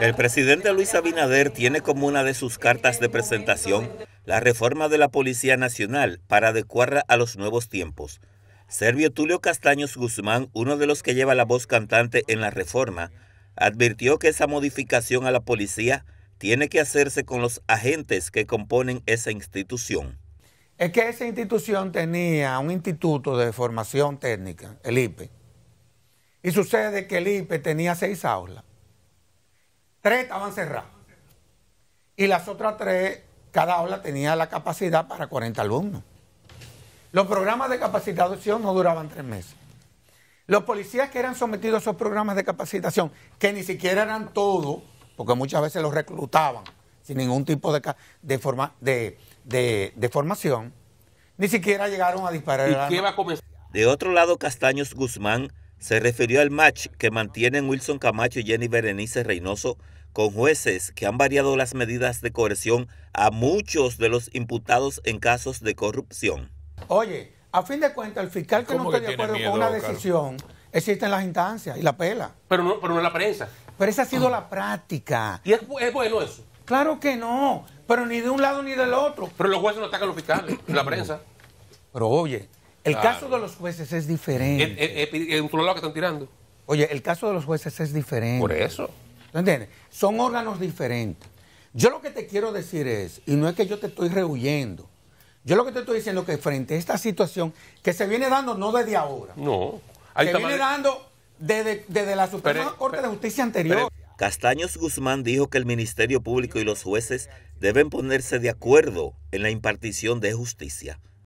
El presidente Luis Abinader tiene como una de sus cartas de presentación la reforma de la Policía Nacional para adecuarla a los nuevos tiempos. Servio Tulio Castaños Guzmán, uno de los que lleva la voz cantante en la reforma, advirtió que esa modificación a la policía tiene que hacerse con los agentes que componen esa institución. Es que esa institución tenía un instituto de formación técnica, el IPE, y sucede que el IPE tenía seis aulas Tres estaban cerrados Y las otras tres, cada aula tenía la capacidad para 40 alumnos. Los programas de capacitación no duraban tres meses. Los policías que eran sometidos a esos programas de capacitación, que ni siquiera eran todos, porque muchas veces los reclutaban sin ningún tipo de, de, formación, ni siquiera llegaron a disparar. qué va a comenzar? De otro lado, Castaños Guzmán se refirió al match que mantienen Wilson Camacho y Jenny Berenice Reynoso con jueces que han variado las medidas de coerción a muchos de los imputados en casos de corrupción. Oye, a fin de cuentas, el fiscal que no está de acuerdo con una decisión existen las instancias y la pela. Pero no, pero no la prensa. Pero esa ha sido ah. la práctica. ¿Y es, bueno eso? Claro que no, pero ni de un lado ni del otro. Pero los jueces no atacan los fiscales, la prensa. Pero oye, el caso de los jueces es eh, diferente. Es, eh, eh, un que están tirando. Oye, el caso de los jueces es diferente. Por eso. ¿Entiendes? Son órganos diferentes. Yo lo que te quiero decir es, y no es que yo te estoy rehuyendo, yo lo que te estoy diciendo es que frente a esta situación que se viene dando no desde ahora. No. se viene dando desde, la Suprema Corte de Justicia anterior. Castaños Guzmán dijo que el Ministerio Público y los jueces deben ponerse de acuerdo en la impartición de justicia.